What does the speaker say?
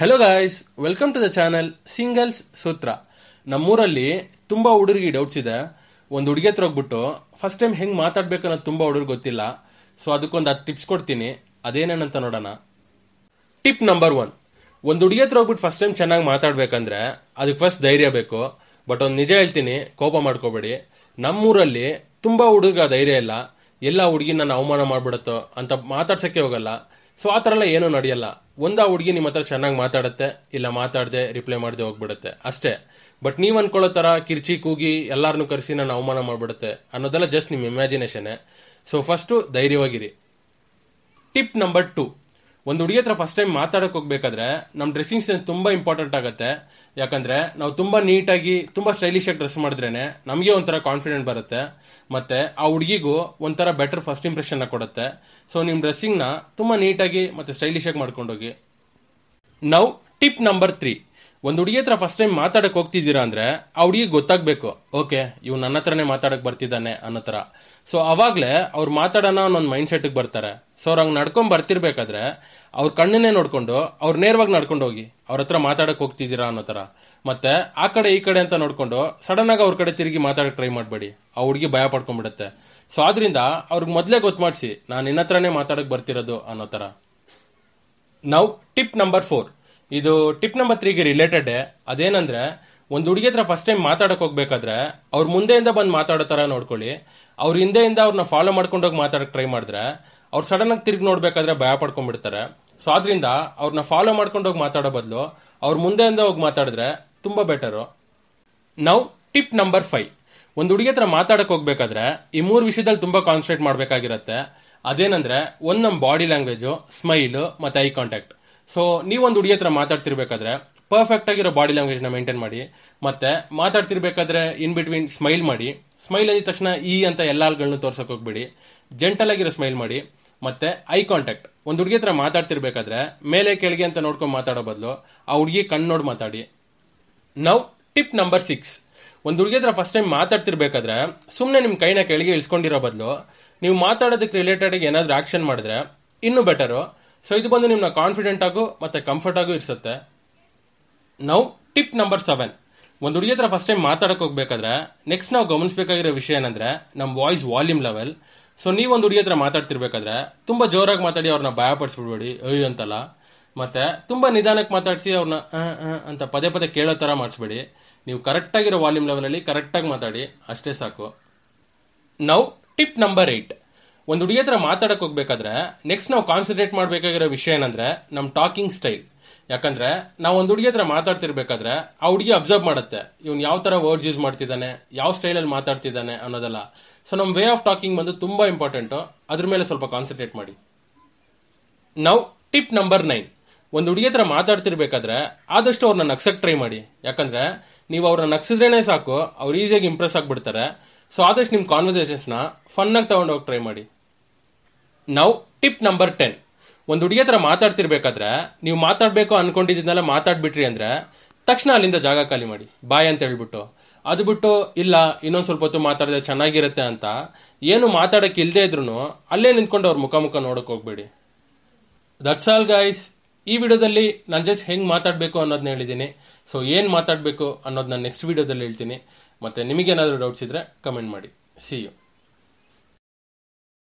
hello guys welcome to the channel singles ಸೂತ್ರ ನಮ್ಮೂರಲ್ಲಿ ತುಂಬ ಹುಡುಗರಿಗೆ ಡೌಟ್ಸ್ ಇದೆ ಒಂದು ಹುಡುಗಿ ಹತ್ರ ಹೋಗ್ಬಿಟ್ಟು ಫಸ್ಟ್ ಟೈಮ್ ಹೆಂಗೆ ಮಾತಾಡ್ಬೇಕು ಅನ್ನೋದು ತುಂಬ ಹುಡುಗರು ಗೊತ್ತಿಲ್ಲ ಸೊ ಅದಕ್ಕೊಂದು ಹತ್ತು ಟಿಪ್ಸ್ ಕೊಡ್ತೀನಿ ಅದೇನೇನಂತ ನೋಡೋಣ ಟಿಪ್ ನಂಬರ್ ಒನ್ ಒಂದು ಹುಡುಗಿ ಹತ್ರ ಹೋಗ್ಬಿಟ್ಟು ಫಸ್ಟ್ ಟೈಮ್ ಚೆನ್ನಾಗಿ ಮಾತಾಡಬೇಕಂದ್ರೆ ಅದಕ್ಕೆ ಫಸ್ಟ್ ಧೈರ್ಯ ಬೇಕು ಬಟ್ ಒಂದು ನಿಜ ಹೇಳ್ತೀನಿ ಕೋಪ ಮಾಡ್ಕೋಬೇಡಿ ನಮ್ಮೂರಲ್ಲಿ ತುಂಬ ಹುಡುಗ ಧೈರ್ಯ ಇಲ್ಲ ಎಲ್ಲ ಹುಡುಗಿನ ನಾನು ಅವಮಾನ ಮಾಡಿಬಿಡುತ್ತೋ ಅಂತ ಮಾತಾಡ್ಸೋಕ್ಕೆ ಹೋಗಲ್ಲ ಸೊ ಆ ಥರ ಎಲ್ಲ ಏನೂ ನಡೆಯಲ್ಲ ಒಂದು ಆ ಹುಡುಗಿ ನಿಮ್ಮ ಹತ್ರ ಚೆನ್ನಾಗಿ ಮಾತಾಡುತ್ತೆ ಇಲ್ಲ ಮಾತಾಡದೆ ರಿಪ್ಲೈ ಮಾಡದೆ ಹೋಗ್ಬಿಡುತ್ತೆ ಅಷ್ಟೇ ಬಟ್ ನೀವು ಅನ್ಕೊಳ್ಳೋ ಥರ ಕಿರ್ಚಿ ಕೂಗಿ ಎಲ್ಲರನ್ನೂ ಕರೆಸಿ ನಾನು ಅವಮಾನ ಮಾಡ್ಬಿಡುತ್ತೆ ಅನ್ನೋದೆಲ್ಲ ಜಸ್ಟ್ ನಿಮ್ಮ ಇಮ್ಯಾಜಿನೇಷನ್ ಸೊ ಫಸ್ಟು ಧೈರ್ಯವಾಗಿರಿ ಟಿಪ್ ನಂಬರ್ ಟು ಒಂದು ಹುಡುಗಿ ಹತ್ರ ಫಸ್ಟ್ ಟೈಮ್ ಮಾತಾಡಕ್ಕೆ ಹೋಗ್ಬೇಕಾದ್ರೆ ನಮ್ಮ ಡ್ರೆಸ್ಸಿಂಗ್ ಸೆನ್ಸ್ ತುಂಬ ಇಂಪಾರ್ಟೆಂಟ್ ಆಗುತ್ತೆ ಯಾಕಂದರೆ ನಾವು ತುಂಬ ನೀಟಾಗಿ ತುಂಬ ಆಗಿ ಡ್ರೆಸ್ ಮಾಡಿದ್ರೇ ನಮಗೆ ಒಂಥರ ಕಾನ್ಫಿಡೆಂಟ್ ಬರುತ್ತೆ ಮತ್ತು ಆ ಹುಡುಗಿಗೂ ಒಂಥರ ಬೆಟರ್ ಫಸ್ಟ್ ಇಂಪ್ರೆಷನ್ನ ಕೊಡುತ್ತೆ ಸೊ ನಿಮ್ಮ ಡ್ರೆಸ್ಸಿಂಗ್ನ ತುಂಬ ನೀಟಾಗಿ ಮತ್ತು ಸ್ಟೈಲಿಶಾಗಿ ಮಾಡ್ಕೊಂಡೋಗಿ ನೌ ಟಿಪ್ ನಂಬರ್ ತ್ರೀ ಒಂದು ಹುಡುಗಿ ಹತ್ರ ಫಸ್ಟ್ ಟೈಮ್ ಮಾತಾಡಕ್ ಹೋಗ್ತಿದ್ದೀರಾ ಅಂದ್ರೆ ಆ ಹುಡುಗಿಗೆ ಗೊತ್ತಾಗ್ಬೇಕು ಓಕೆ ಇವ್ ನನ್ನ ಹತ್ರನೇ ಮಾತಾಡಕ್ ಬರ್ತಿದ್ದಾನೆ ಅನ್ನೋ ತರ ಸೊ ಅವಾಗ್ಲೇ ಅವ್ರು ಮಾತಾಡೋಣ ಅನ್ನೊಂದು ಮೈಂಡ್ ಸೆಟ್ ಬರ್ತಾರೆ ಸೊ ಅವ್ರು ಹಂಗೆ ನಡ್ಕೊಂಡ್ ಬರ್ತಿರ್ಬೇಕಾದ್ರೆ ಅವ್ರ ಕಣ್ಣನ್ನೇ ನೋಡ್ಕೊಂಡು ಅವ್ರು ನೇರವಾಗಿ ನಡ್ಕೊಂಡು ಹೋಗಿ ಅವ್ರ ಹತ್ರ ಮಾತಾಡಕ್ ಹೋಗ್ತಿದ್ದೀರಾ ಅನ್ನೋ ಥರ ಮತ್ತು ಆ ಕಡೆ ಈ ಕಡೆ ಅಂತ ನೋಡ್ಕೊಂಡು ಸಡನ್ ಆಗಿ ಅವ್ರ ಕಡೆ ತಿರುಗಿ ಮಾತಾಡಕ್ಕೆ ಟ್ರೈ ಮಾಡಬೇಡಿ ಆ ಹುಡುಗಿ ಭಯ ಪಡ್ಕೊಂಡ್ಬಿಡುತ್ತೆ ಸೊ ಆದ್ರಿಂದ ಅವ್ರಿಗೆ ಮೊದಲೇ ಗೊತ್ತು ಮಾಡಿಸಿ ನಾನು ನಿನ್ನ ಹತ್ರನೇ ಮಾತಾಡಕ್ಕೆ ಬರ್ತಿರೋದು ಅನ್ನೋ ಥರ ನಾವು ಟಿಪ್ ನಂಬರ್ ಫೋರ್ ಇದು ಟಿಪ್ ನಂಬರ್ ತ್ರೀಗೆ ರಿಲೇಟೆಡ್ ಅದೇನಂದ್ರೆ ಒಂದು ಹುಡುಗಿ ಹತ್ರ ಫಸ್ಟ್ ಟೈಮ್ ಮಾತಾಡಕ್ ಹೋಗ್ಬೇಕಾದ್ರೆ ಅವ್ರ ಮುಂದೆಯಿಂದ ಬಂದು ಮಾತಾಡೋ ಥರ ನೋಡ್ಕೊಳ್ಳಿ ಅವ್ರ ಹಿಂದೆಯಿಂದ ಅವ್ರನ್ನ ಫಾಲೋ ಮಾಡ್ಕೊಂಡೋಗಿ ಮಾತಾಡಕ್ ಟ್ರೈ ಮಾಡಿದ್ರೆ ಅವ್ರು ಆಗಿ ತಿರುಗಿ ನೋಡಬೇಕಾದ್ರೆ ಭಯ ಪಡ್ಕೊಂಡ್ಬಿಡ್ತಾರೆ ಸೊ ಆದ್ರಿಂದ ಅವ್ರನ್ನ ಫಾಲೋ ಮಾಡ್ಕೊಂಡೋಗಿ ಮಾತಾಡೋ ಬದಲು ಅವ್ರ ಮುಂದೆಯಿಂದ ಹೋಗಿ ಮಾತಾಡಿದ್ರೆ ತುಂಬ ಬೆಟರು ನಾವು ಟಿಪ್ ನಂಬರ್ ಫೈವ್ ಒಂದು ಹುಡುಗಿ ಹತ್ರ ಮಾತಾಡಕ್ಕೆ ಹೋಗ್ಬೇಕಾದ್ರೆ ಈ ಮೂರು ವಿಷಯದಲ್ಲಿ ತುಂಬ ಕಾನ್ಸಂಟ್ರೇಟ್ ಮಾಡ್ಬೇಕಾಗಿರತ್ತೆ ಅದೇನಂದ್ರೆ ಒಂದು ನಮ್ಮ ಬಾಡಿ ಲ್ಯಾಂಗ್ವೇಜು ಸ್ಮೈಲು ಮತ್ತು ಐ ಕಾಂಟ್ಯಾಕ್ಟ್ ಸೊ ನೀವೊಂದು ಹುಡುಗಿ ಹತ್ರ ಮಾತಾಡ್ತಿರ್ಬೇಕಾದ್ರೆ ಪರ್ಫೆಕ್ಟ್ ಆಗಿರೋ ಬಾಡಿ ಲ್ಯಾಂಗ್ವೇಜ್ನ ಮೇಂಟೈನ್ ಮಾಡಿ ಮತ್ತೆ ಮಾತಾಡ್ತಿರ್ಬೇಕಾದ್ರೆ ಇನ್ ಬಿಟ್ವೀನ್ ಸ್ಮೈಲ್ ಮಾಡಿ ಸ್ಮೈಲ್ ಅಂದಿದ ತಕ್ಷಣ ಈ ಅಂತ ಎಲ್ಲ ಹಾಲ್ಗಳನ್ನೂ ತೋರ್ಸೋಕೆ ಹೋಗ್ಬಿಡಿ ಜೆಂಟಲ್ ಆಗಿರೋ ಸ್ಮೈಲ್ ಮಾಡಿ ಮತ್ತೆ ಐ ಕಾಂಟ್ಯಾಕ್ಟ್ ಒಂದು ಹುಡುಗಿ ಹತ್ರ ಮಾತಾಡ್ತಿರ್ಬೇಕಾದ್ರೆ ಮೇಲೆ ಕೆಳಗೆ ಅಂತ ನೋಡ್ಕೊಂಡು ಮಾತಾಡೋ ಬದಲು ಆ ಹುಡುಗಿ ಕಣ್ಣು ನೋಡಿ ಮಾತಾಡಿ ನೌ ಟಿಪ್ ನಂಬರ್ ಸಿಕ್ಸ್ ಒಂದು ಹುಡುಗಿ ಹತ್ರ ಫಸ್ಟ್ ಟೈಮ್ ಮಾತಾಡ್ತಿರ್ಬೇಕಾದ್ರೆ ಸುಮ್ಮನೆ ನಿಮ್ಮ ಕೈನ ಕೆಳಗೆ ಇಳಿಸ್ಕೊಂಡಿರೋ ಬದಲು ನೀವು ಮಾತಾಡೋದಕ್ಕೆ ರಿಲೇಟೆಡ್ ಏನಾದರೂ ಆ್ಯಕ್ಷನ್ ಮಾಡಿದ್ರೆ ಇನ್ನೂ ಬೆಟರು ಸೊ ಇದು ಬಂದು ನಿಮ್ಮನ್ನ ಕಾನ್ಫಿಡೆಂಟ್ ಆಗು ಮತ್ತೆ ಕಂಫರ್ಟ್ ಆಗು ಇರಿಸುತ್ತೆ ನಾವು ಟಿಪ್ ನಂಬರ್ ಸೆವೆನ್ ಒಂದು ಹುಡುಗಿ ಹತ್ರ ಫಸ್ಟ್ ಟೈಮ್ ಮಾತಾಡಕ್ಕೆ ಹೋಗ್ಬೇಕಾದ್ರೆ ನೆಕ್ಸ್ಟ್ ನಾವು ಗಮನಿಸಬೇಕಾಗಿರೋ ವಿಷಯ ಏನಂದ್ರೆ ನಮ್ಮ ವಾಯ್ಸ್ ವಾಲ್ಯೂಮ್ ಲೆವೆಲ್ ಸೊ ಒಂದು ಹುಡುಗಿ ಹತ್ರ ಮಾತಾಡ್ತಿರ್ಬೇಕಾದ್ರೆ ತುಂಬ ಜೋರಾಗಿ ಮಾತಾಡಿ ಅವ್ರನ್ನ ಭಯಪಡಿಸ್ಬಿಡ್ಬೇಡಿ ಅಯ್ಯೋ ಅಂತಲ್ಲ ಮತ್ತೆ ತುಂಬ ನಿಧಾನಕ್ಕೆ ಮಾತಾಡಿಸಿ ಅವ್ರನ್ನ ಅಂತ ಪದೇ ಪದೇ ಕೇಳೋ ಥರ ಮಾಡಿಸ್ಬೇಡಿ ನೀವು ಕರೆಕ್ಟಾಗಿರೋ ವಾಲ್ಯೂಮ್ ಲೆವೆಲಲ್ಲಿ ಕರೆಕ್ಟಾಗಿ ಮಾತಾಡಿ ಅಷ್ಟೇ ಸಾಕು ನಾವು ಟಿಪ್ ನಂಬರ್ ಏಟ್ ಒಂದು ಹುಡುಗಿ ಹತ್ರ ಮಾತಾಡಕ್ಕೆ ಹೋಗ್ಬೇಕಾದ್ರೆ ನೆಕ್ಸ್ಟ್ ನಾವು ಕಾನ್ಸಂಟ್ರೇಟ್ ಮಾಡಬೇಕಾಗಿರೋ ವಿಷಯ ಏನಂದ್ರೆ ನಮ್ಮ ಟಾಕಿಂಗ್ ಸ್ಟೈಲ್ ಯಾಕಂದ್ರೆ ನಾವು ಒಂದು ಹುಡುಗಿ ಹತ್ರ ಮಾತಾಡ್ತಿರ್ಬೇಕಾದ್ರೆ ಆ ಹುಡುಗಿ ಅಬ್ಸರ್ವ್ ಮಾಡುತ್ತೆ ಇವನು ಯಾವ ತರ ವರ್ಡ್ಸ್ ಯೂಸ್ ಮಾಡ್ತಿದ್ದಾನೆ ಯಾವ ಸ್ಟೈಲಲ್ಲಿ ಮಾತಾಡ್ತಿದ್ದಾನೆ ಅನ್ನೋದಲ್ಲ ಸೊ ನಮ್ಮ ವೇ ಆಫ್ ಟಾಕಿಂಗ್ ಬಂದು ತುಂಬಾ ಇಂಪಾರ್ಟೆಂಟು ಅದ್ರ ಮೇಲೆ ಸ್ವಲ್ಪ ಕಾನ್ಸಂಟ್ರೇಟ್ ಮಾಡಿ ನಾವು ಟಿಪ್ ನಂಬರ್ ನೈನ್ ಒಂದು ಹುಡುಗಿ ಹತ್ರ ಮಾತಾಡ್ತಿರ್ಬೇಕಾದ್ರೆ ಆದಷ್ಟು ಅವ್ರನ್ನ ನಗ್ಸಕ್ಕೆ ಟ್ರೈ ಮಾಡಿ ಯಾಕಂದ್ರೆ ನೀವು ಅವ್ರನ್ನ ನಕ್ಸಿದ್ರೇನೆ ಸಾಕು ಅವ್ರು ಈಸಿಯಾಗಿ ಇಂಪ್ರೆಸ್ ಆಗಿಬಿಡ್ತಾರೆ ಸೊ ಆದಷ್ಟು ನಿಮ್ಮ ಕಾನ್ವರ್ಸೇಷನ್ಸ್ನ ಫನ್ನಾಗಿ ತಗೊಂಡೋಗಿ ಟ್ರೈ ಮಾಡಿ ನಾವು ಟಿಪ್ ನಂಬರ್ ಟೆನ್ ಒಂದು ಹುಡುಗಿ ಹತ್ರ ಮಾತಾಡ್ತಿರ್ಬೇಕಾದ್ರೆ ನೀವು ಮಾತಾಡಬೇಕು ಅಂದ್ಕೊಂಡಿದ್ದನ್ನೆಲ್ಲ ಮಾತಾಡ್ಬಿಟ್ರಿ ಅಂದರೆ ತಕ್ಷಣ ಅಲ್ಲಿಂದ ಜಾಗ ಖಾಲಿ ಮಾಡಿ ಬಾಯ್ ಅಂತ ಹೇಳ್ಬಿಟ್ಟು ಅದು ಬಿಟ್ಟು ಇಲ್ಲ ಇನ್ನೊಂದು ಸ್ವಲ್ಪ ಹೊತ್ತು ಮಾತಾಡಿದ್ರೆ ಚೆನ್ನಾಗಿರುತ್ತೆ ಅಂತ ಏನು ಮಾತಾಡೋಕೆ ಇಲ್ಲದೆ ಇದ್ರು ಅಲ್ಲೇ ನಿಂತ್ಕೊಂಡು ಅವ್ರ ಮುಖ ಮುಖ ನೋಡೋಕೆ ಹೋಗ್ಬೇಡಿ ದಟ್ಸ್ ಆಲ್ ಗೈಸ್ ಈ ವಿಡಿಯೋದಲ್ಲಿ ನಾನು ಜಸ್ಟ್ ಹೆಂಗೆ ಮಾತಾಡಬೇಕು ಅನ್ನೋದನ್ನ ಹೇಳಿದ್ದೀನಿ ಸೊ ಏನು ಮಾತಾಡಬೇಕು ಅನ್ನೋದನ್ನ ನೆಕ್ಸ್ಟ್ ವಿಡಿಯೋದಲ್ಲಿ ಹೇಳ್ತೀನಿ ಮತ್ತು ನಿಮಗೇನಾದರೂ ಡೌಟ್ಸ್ ಇದ್ದರೆ ಕಮೆಂಟ್ ಮಾಡಿ ಸಿ ಯು